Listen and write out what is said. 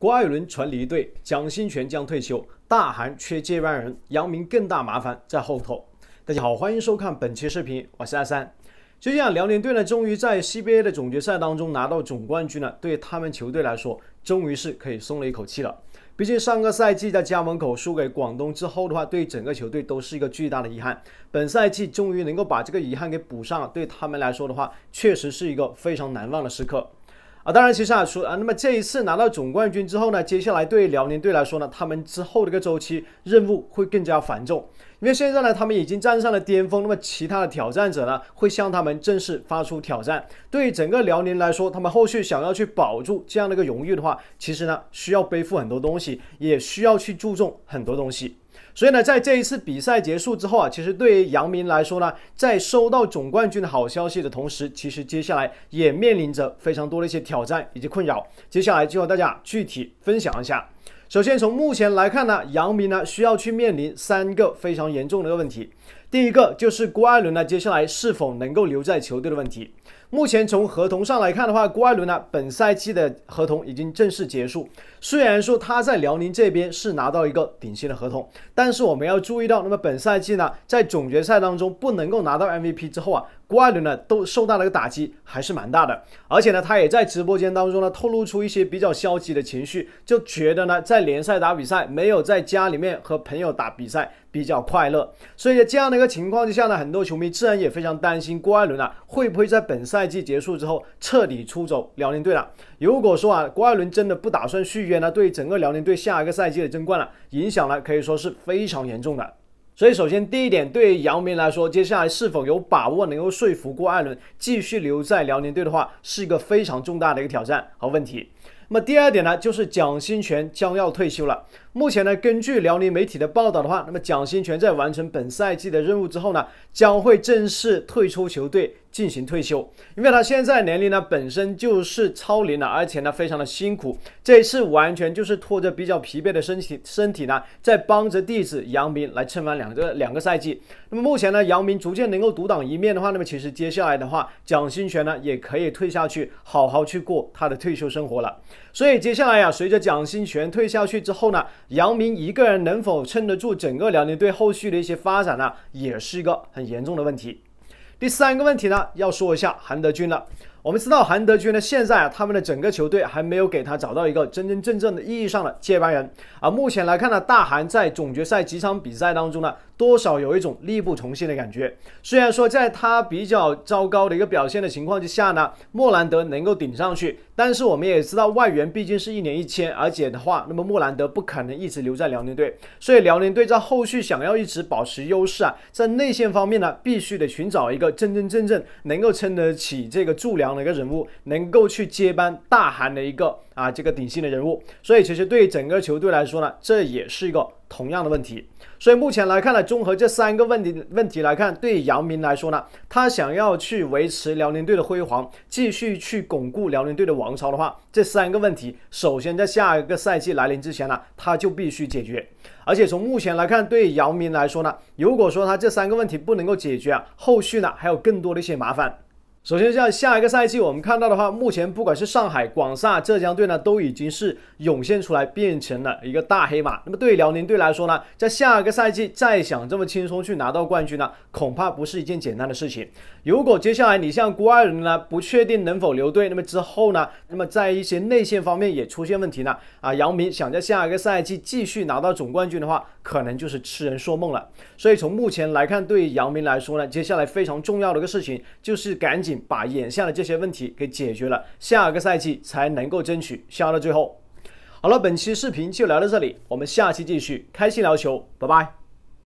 郭艾伦传离队，蒋新权将退休，大韩缺接班人，杨明更大麻烦在后头。大家好，欢迎收看本期视频，我是阿三。就这样，辽宁队呢，终于在 CBA 的总决赛当中拿到总冠军呢，对他们球队来说，终于是可以松了一口气了。毕竟上个赛季在家门口输给广东之后的话，对整个球队都是一个巨大的遗憾。本赛季终于能够把这个遗憾给补上，对他们来说的话，确实是一个非常难忘的时刻。当然，其实啊，说啊，那么这一次拿到总冠军之后呢，接下来对于辽宁队来说呢，他们之后的一个周期任务会更加繁重，因为现在呢，他们已经站上了巅峰，那么其他的挑战者呢，会向他们正式发出挑战。对于整个辽宁来说，他们后续想要去保住这样的一个荣誉的话，其实呢，需要背负很多东西，也需要去注重很多东西。所以呢，在这一次比赛结束之后啊，其实对于杨明来说呢，在收到总冠军的好消息的同时，其实接下来也面临着非常多的一些挑战以及困扰。接下来就和大家具体分享一下。首先，从目前来看呢，杨明呢需要去面临三个非常严重的问题。第一个就是郭艾伦呢，接下来是否能够留在球队的问题。目前从合同上来看的话，郭艾伦呢本赛季的合同已经正式结束。虽然说他在辽宁这边是拿到一个顶薪的合同，但是我们要注意到，那么本赛季呢，在总决赛当中不能够拿到 MVP 之后啊，郭艾伦呢都受到了一个打击，还是蛮大的。而且呢，他也在直播间当中呢透露出一些比较消极的情绪，就觉得呢在联赛打比赛没有在家里面和朋友打比赛。比较快乐，所以在这样的一个情况之下呢，很多球迷自然也非常担心郭艾伦啊，会不会在本赛季结束之后彻底出走辽宁队了？如果说啊，郭艾伦真的不打算续约呢，对整个辽宁队下一个赛季的争冠了影响呢，可以说是非常严重的。所以，首先第一点，对于姚明来说，接下来是否有把握能够说服郭艾伦继续留在辽宁队的话，是一个非常重大的一个挑战和问题。那么第二点呢，就是蒋新权将要退休了。目前呢，根据辽宁媒体的报道的话，那么蒋新权在完成本赛季的任务之后呢，将会正式退出球队。进行退休，因为他现在年龄呢本身就是超龄了，而且呢非常的辛苦，这一次完全就是拖着比较疲惫的身体，身体呢在帮着弟子杨明来撑完两个两个赛季。那么目前呢，杨明逐渐能够独当一面的话，那么其实接下来的话，蒋新权呢也可以退下去，好好去过他的退休生活了。所以接下来呀，随着蒋新权退下去之后呢，杨明一个人能否撑得住整个辽宁队后续的一些发展呢，也是一个很严重的问题。第三个问题呢，要说一下韩德军了。我们知道韩德君呢，现在啊，他们的整个球队还没有给他找到一个真真正正的意义上的接班人啊。目前来看呢，大韩在总决赛几场比赛当中呢，多少有一种力不从心的感觉。虽然说在他比较糟糕的一个表现的情况之下呢，莫兰德能够顶上去，但是我们也知道外援毕竟是一年一签，而且的话，那么莫兰德不可能一直留在辽宁队，所以辽宁队在后续想要一直保持优势啊，在内线方面呢，必须得寻找一个真真正正能够撑得起这个柱梁。的一个人物能够去接班大韩的一个啊这个顶薪的人物，所以其实对于整个球队来说呢，这也是一个同样的问题。所以目前来看呢，综合这三个问题问题来看，对姚明来说呢，他想要去维持辽宁队的辉煌，继续去巩固辽宁队的王朝的话，这三个问题首先在下一个赛季来临之前呢，他就必须解决。而且从目前来看，对姚明来说呢，如果说他这三个问题不能够解决啊，后续呢还有更多的一些麻烦。首先，在下一个赛季，我们看到的话，目前不管是上海、广厦、浙江队呢，都已经是涌现出来，变成了一个大黑马。那么，对于辽宁队来说呢，在下一个赛季再想这么轻松去拿到冠军呢，恐怕不是一件简单的事情。如果接下来你像郭艾伦呢，不确定能否留队，那么之后呢，那么在一些内线方面也出现问题呢，啊，姚明想在下一个赛季继续拿到总冠军的话，可能就是痴人说梦了。所以从目前来看，对于姚明来说呢，接下来非常重要的一个事情就是赶紧。把眼下的这些问题给解决了，下个赛季才能够争取下到最后。好了，本期视频就聊到这里，我们下期继续开心聊球，拜拜。